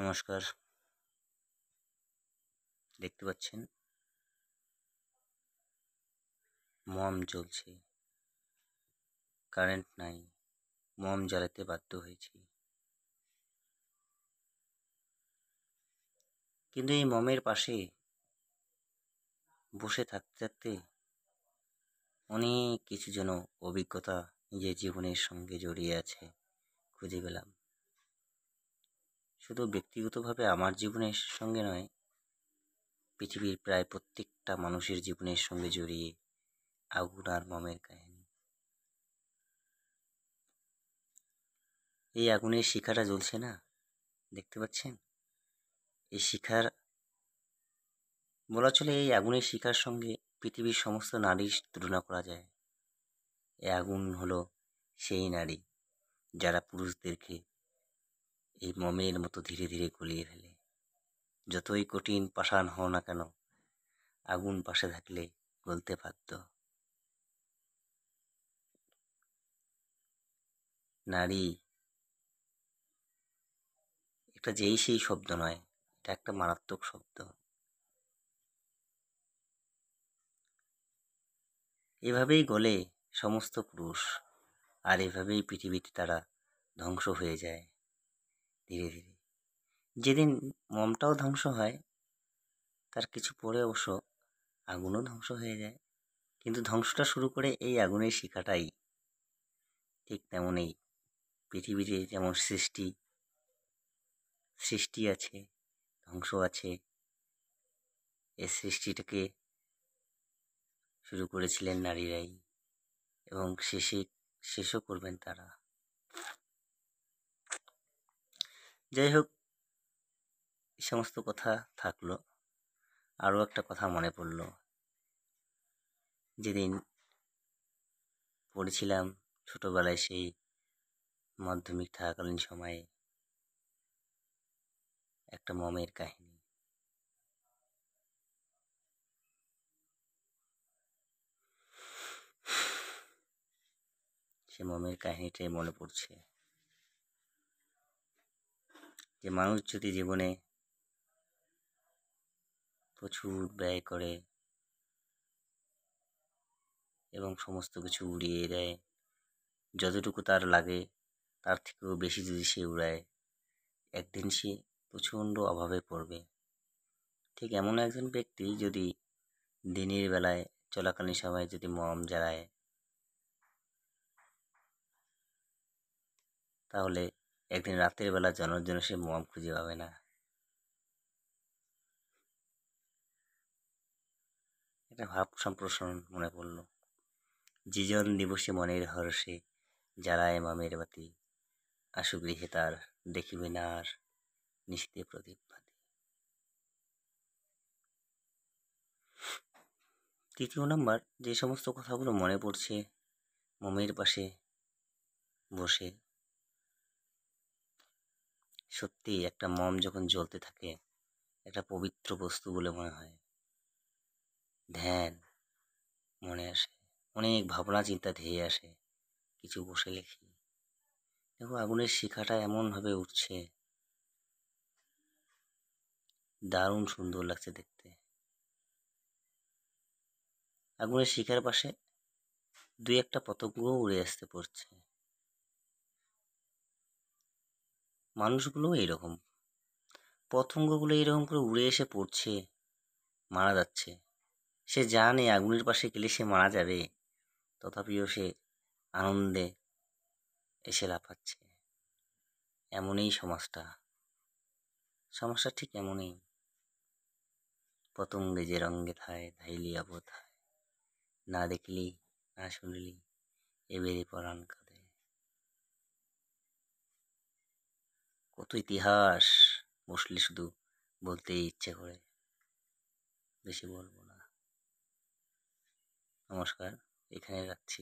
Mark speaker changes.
Speaker 1: নমস্কার দেখতে পাচ্ছেন মম চলছে কারেন্ট নাই মম জ্বালাতে বাধ্য হয়েছি কিন্তু এই মমের পাশে বসে থাকতে থাকতে অনেক কিছু যেন অভিজ্ঞতা নিজের জীবনের সঙ্গে জড়িয়ে আছে খুঁজে পেলাম শুধু ব্যক্তিগতভাবে আমার জীবনের সঙ্গে নয় পৃথিবীর প্রায় প্রত্যেকটা মানুষের জীবনের সঙ্গে জড়িয়ে আগুন আর মমের কাহিনী এই আগুনের শিখাটা জ্বলছে না দেখতে পাচ্ছেন এই শিখার বলা চলে এই আগুনের শিখার সঙ্গে পৃথিবীর সমস্ত নারীর তুলনা করা যায় এই আগুন হলো সেই নারী যারা পুরুষদেরকে এই মমের মতো ধীরে ধীরে গলিয়ে ফেলে যতই কঠিন পাশান হও না কেন আগুন পাশে থাকলে গলতে পারত নারী একটা যেই সেই শব্দ নয় এটা একটা মারাত্মক শব্দ এভাবেই গলে সমস্ত পুরুষ আর এভাবেই পৃথিবীতে তারা ধ্বংস হয়ে যায় ধীরে ধীরে যেদিন মমটাও ধ্বংস হয় তার কিছু পরে অবশ্য আগুনও ধ্বংস হয়ে যায় কিন্তু ধ্বংসটা শুরু করে এই আগুনের শিখাটাই ঠিক তেমনই পৃথিবীতে যেমন সৃষ্টি সৃষ্টি আছে ধ্বংস আছে এই সৃষ্টিটাকে শুরু করেছিলেন নারীরাই এবং শেষে শেষও করবেন তারা যাই হোক সমস্ত কথা থাকলো আরও একটা কথা মনে পড়ল যেদিন পড়েছিলাম ছোটোবেলায় সেই মাধ্যমিক থাকাকালীন সময়ে একটা মমের কাহিনী সে মমের কাহিনীটাই মনে পড়ছে যে মানুষ যদি জীবনে প্রচুর ব্যয় করে এবং সমস্ত কিছু উড়িয়ে দেয় যতটুকু তার লাগে তার থেকেও বেশি যদি সে উড়ায় একদিন সে প্রচণ্ড অভাবে পড়বে ঠিক এমন একজন ব্যক্তি যদি দিনের বেলায় চলাকালীন সময়ে যদি মম জ্বালায় তাহলে একদিন রাতের বেলা জানার জন্য সে মম খুঁজে পাবে না একটা ভাব সম্প্রসারণ মনে পড়ল জীজন দিবসে মনের হর্ষে জ্বালায় মামের বাতি আশু গৃহে তার দেখিবে না আর নিশীতে প্রদীপ তৃতীয় নাম্বার যে সমস্ত কথাগুলো মনে পড়ছে মমের পাশে বসে সত্যি একটা মম যখন জ্বলতে থাকে একটা পবিত্র বস্তু বলে মনে হয় ধ্যান মনে আসে অনেক ভাবনা চিন্তা ধেয়ে আসে কিছু বসে লেখি দেখো আগুনের শিখাটা এমনভাবে উঠছে দারুণ সুন্দর লাগছে দেখতে আগুনের শিখার পাশে দুই একটা পতঙ্গও উড়ে আসতে পড়ছে মানুষগুলো এরকম পতঙ্গগুলো এরকম করে উড়ে এসে পড়ছে মারা যাচ্ছে সে জানে আগুনের পাশে গেলে সে মারা যাবে তথাপিও সে আনন্দে এসে লাফাচ্ছে এমনই সমাজটা সমাজটা ঠিক এমনই পতঙ্গে যে রঙে থায় ধাইলি অবথায় না দেখলি না শুনলি এ এবেরে কা কত ইতিহাস বসলে শুধু বলতেই ইচ্ছে করে বেশি বলবো না নমস্কার এখানে রাখছি